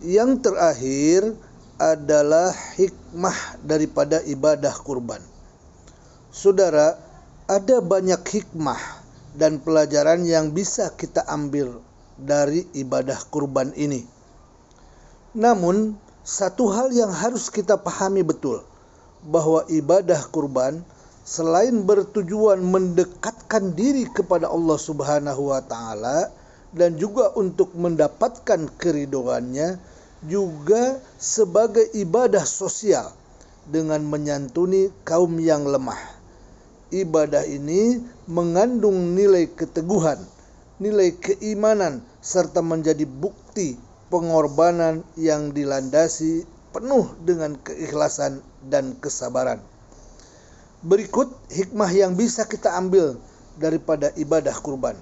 yang terakhir adalah hikmah daripada ibadah kurban. Saudara, ada banyak hikmah dan pelajaran yang bisa kita ambil dari ibadah kurban ini. Namun, satu hal yang harus kita pahami betul bahwa ibadah kurban selain bertujuan mendekatkan diri kepada Allah Subhanahu wa taala, dan juga untuk mendapatkan keridoannya juga sebagai ibadah sosial dengan menyantuni kaum yang lemah. Ibadah ini mengandung nilai keteguhan, nilai keimanan, serta menjadi bukti pengorbanan yang dilandasi penuh dengan keikhlasan dan kesabaran. Berikut hikmah yang bisa kita ambil daripada ibadah kurban.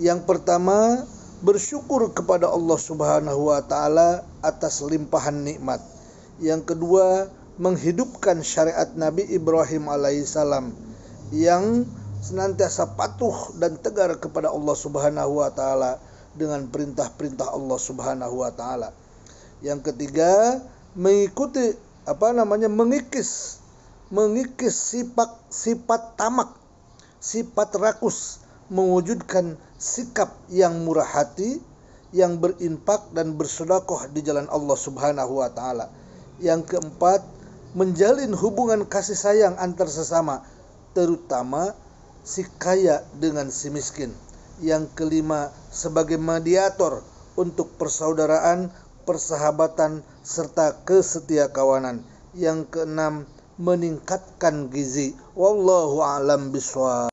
Yang pertama, bersyukur kepada Allah Subhanahu wa taala atas limpahan nikmat. Yang kedua, menghidupkan syariat Nabi Ibrahim alaihissalam yang senantiasa patuh dan tegar kepada Allah Subhanahu wa taala dengan perintah-perintah Allah Subhanahu wa taala. Yang ketiga, mengikuti apa namanya mengikis mengikis sifat sifat tamak, sifat rakus mewujudkan sikap yang murah hati yang berimpak dan bersedekah di jalan Allah Subhanahu wa taala. Yang keempat, menjalin hubungan kasih sayang antar sesama, terutama si kaya dengan si miskin. Yang kelima, sebagai mediator untuk persaudaraan, persahabatan serta kesetia kawanan. Yang keenam, meningkatkan gizi. Wallahu alam biswa.